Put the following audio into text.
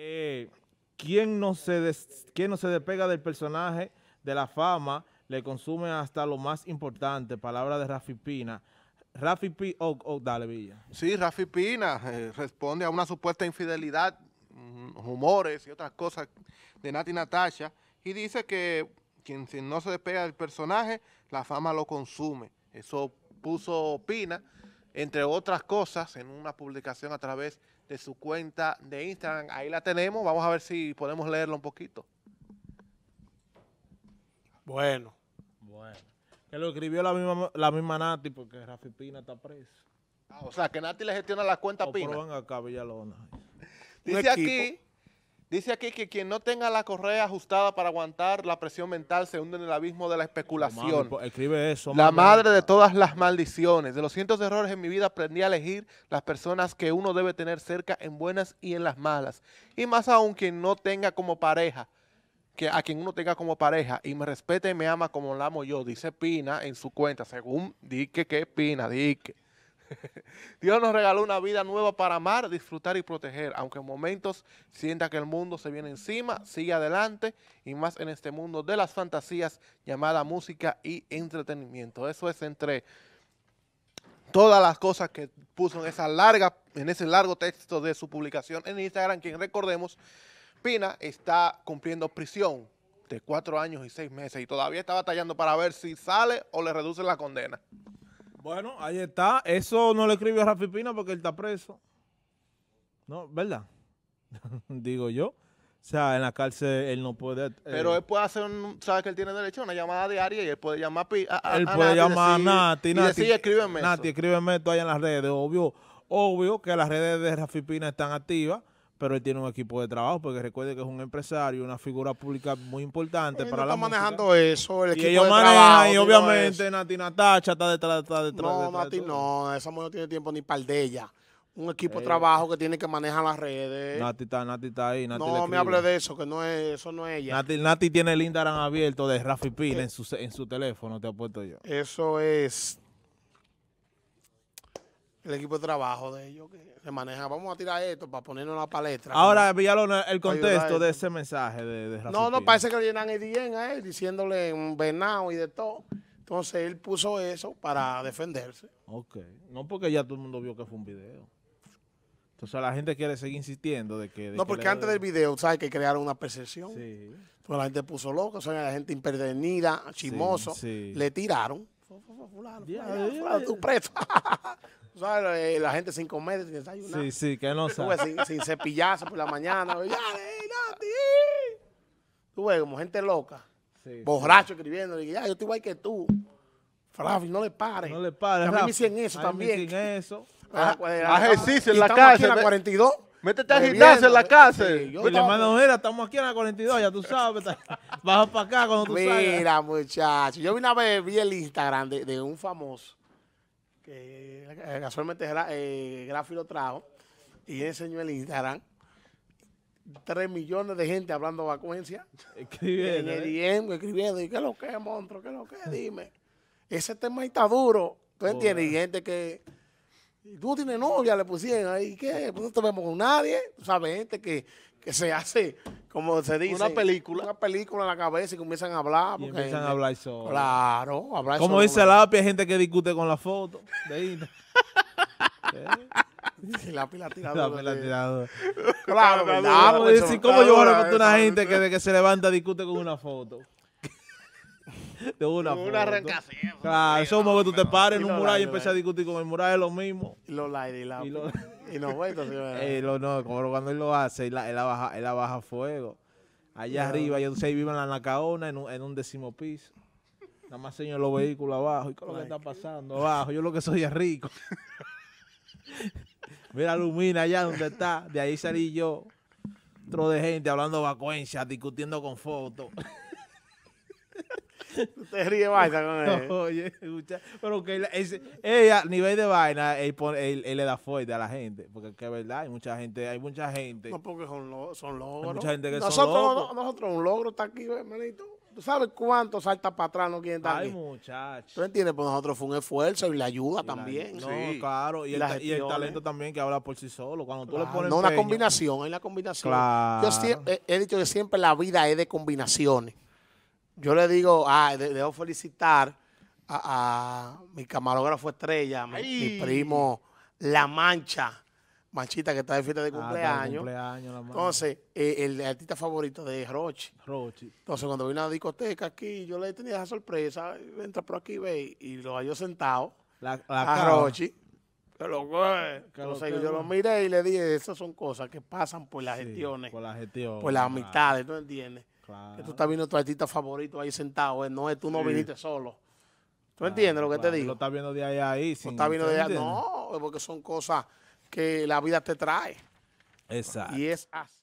Eh, ¿quién, no se no se despega del personaje de la fama? Le consume hasta lo más importante, palabra de Rafi Pina. Rafi Pina, oh, oh, dale Villa. Sí, Rafi Pina eh, responde a una supuesta infidelidad, humores mm, y otras cosas de Nati Natasha, y dice que quien si no se despega del personaje, la fama lo consume. Eso puso Pina entre otras cosas, en una publicación a través de su cuenta de Instagram. Ahí la tenemos, vamos a ver si podemos leerlo un poquito. Bueno. Bueno. Que lo escribió la misma, la misma Nati porque Rafi Pina está preso. Ah, o sea, que Nati le gestiona la cuenta o Pina. acá, Villalona. Dice aquí Dice aquí que quien no tenga la correa ajustada para aguantar la presión mental se hunde en el abismo de la especulación. Pues, escribe eso. La madre de todas las maldiciones. De los cientos de errores en mi vida aprendí a elegir las personas que uno debe tener cerca en buenas y en las malas. Y más aún quien no tenga como pareja, que a quien uno tenga como pareja y me respete y me ama como la amo yo, dice Pina en su cuenta, según Dique que Pina, Dique. Dios nos regaló una vida nueva para amar, disfrutar y proteger. Aunque en momentos sienta que el mundo se viene encima, sigue adelante y más en este mundo de las fantasías llamada música y entretenimiento. Eso es entre todas las cosas que puso en esa larga, en ese largo texto de su publicación en Instagram, quien recordemos, Pina está cumpliendo prisión de cuatro años y seis meses y todavía está batallando para ver si sale o le reducen la condena. Bueno, ahí está. Eso no le escribió a Rafi porque él está preso. No, ¿verdad? Digo yo. O sea, en la cárcel él no puede... Eh, Pero él puede hacer, un, ¿sabes que él tiene derecho a una llamada diaria y él puede llamar a, Él puede Nati llamar a Y escríbeme Nati, escríbeme esto allá en las redes. Obvio, obvio que las redes de Rafi están activas pero él tiene un equipo de trabajo, porque recuerde que es un empresario, una figura pública muy importante para la está manejando eso, el equipo de trabajo. Y obviamente Nati Natacha está detrás, está detrás. No, Nati no, esa mujer no tiene tiempo ni para de ella. Un equipo de eh. trabajo que tiene que manejar las redes. Nati está, Nati está ahí. no me hable de eso, que no es, eso no es ella. Nati, tiene el Instagram abierto de Rafi Pina en su, en su teléfono, te ha puesto yo. Eso es el equipo de trabajo de ellos que se maneja. Vamos a tirar esto para ponernos la palestra. Ahora, Villalona, el contexto de ese mensaje de, de No, no, parece que le llenan el bien a él, diciéndole un venado y de todo. Entonces él puso eso para defenderse. Ok. No porque ya todo el mundo vio que fue un video. Entonces la gente quiere seguir insistiendo de que... no, porque antes del video, ¿sabes? Que crearon una percepción. Sí. la gente puso loco. o sea, la gente impervenida, chimoso. Le tiraron fulano, fulano, tú preso. ¿Sabes? Eh, la gente sin comer, sin desayunar. Sí, sí, que no sabe. Sin, sin cepillarse por la mañana. Tú ves, como gente loca. Sí, borracho escribiendo. Y, ya, yo estoy igual que tú. Fráfil, no le pares. No le pares. A mí me hicieron eso también. A eso. Ah, ah, pues, ah, ejercicio en la casa. en la 42. Métete a gimnasio en la casa. Sí, yo la manera, estamos aquí en la 42, ya tú sabes. Baja para acá cuando tú Mira, salgas. Mira, muchachos. Yo una vez vi el Instagram de, un famoso que eh, casualmente eh, Grafi lo trajo y enseñó el Instagram. Tres millones de gente hablando vacuencia. Escribiendo. ¿eh? E escribiendo. ¿Y qué es lo que es, monstruo? ¿Qué es lo que es? Dime. Ese tema está duro. ¿Tú entiendes? Y gente que y tú tienes novia, le pusieron ahí, ¿qué? Pues no te vemos con nadie. sabes, gente que, que se hace, como se dice. Una película. Una película en la cabeza y comienzan a hablar. Porque y a hablar eso Claro, hablar Como dice el lápiz, hay gente que discute con la foto de La pila tiradora. Claro, Vamos ¿Cómo, decir, ¿cómo yo voy una gente ¿eh? que de que se levanta discute con una foto? de una Claro, pues. eso es como que tú te pares en un mural y empiezas a discutir con el mural, es lo mismo. Y los y la... Y no No, como cuando él lo hace, él la, baja, fuego. Allá arriba, yo sé, vivo en la Nacaona, en un, en un décimo piso. Nada más señores los vehículos abajo. ¿Y qué lo que está pasando abajo? Yo lo que soy es rico. Mira Lumina allá donde está. De ahí salí yo. Otro de gente hablando vacuencias discutiendo con fotos. Te ríe vaina con él. Oye, escucha. Pero que ella, a nivel de vaina, él, le da fuerte a la gente. Porque que es verdad, hay mucha gente, hay mucha gente. No, porque son, son logros. mucha gente que nosotros, son logros. nosotros un logro está aquí, hermanito. ¿Tú sabes cuánto salta para atrás no quieren estar Ay, muchachos. ¿Tú entiendes? Pues nosotros fue un esfuerzo y la ayuda también. no, claro. Y, el, y, el, talento eh. también que habla por sí solo. Cuando tú le pones No, una combinación, hay una combinación. Claro. Yo siempre, he dicho que siempre la vida es de combinaciones yo le digo, ah, debo felicitar a, mi camarógrafo estrella, mi, primo La Mancha, Manchita que está de fiesta de ah, cumpleaños. Entonces, eh, el artista favorito de Rochi. Entonces, cuando vine a la discoteca aquí, yo le tenía esa sorpresa, entra por aquí, ve, y lo halló sentado la, a Rochi. Eh, entonces, yo lo miré y le dije, esas son cosas que pasan por las gestiones. Por las gestiones. Por las amistades, ¿no entiendes? Que tú estás viendo tu artista favorito ahí sentado, ¿eh? no es tú no viniste solo. ¿Tú entiendes lo que te digo? Lo estás viendo de ahí ahí. viendo de ahí No, porque son cosas que la vida te trae. Exacto. Y es así.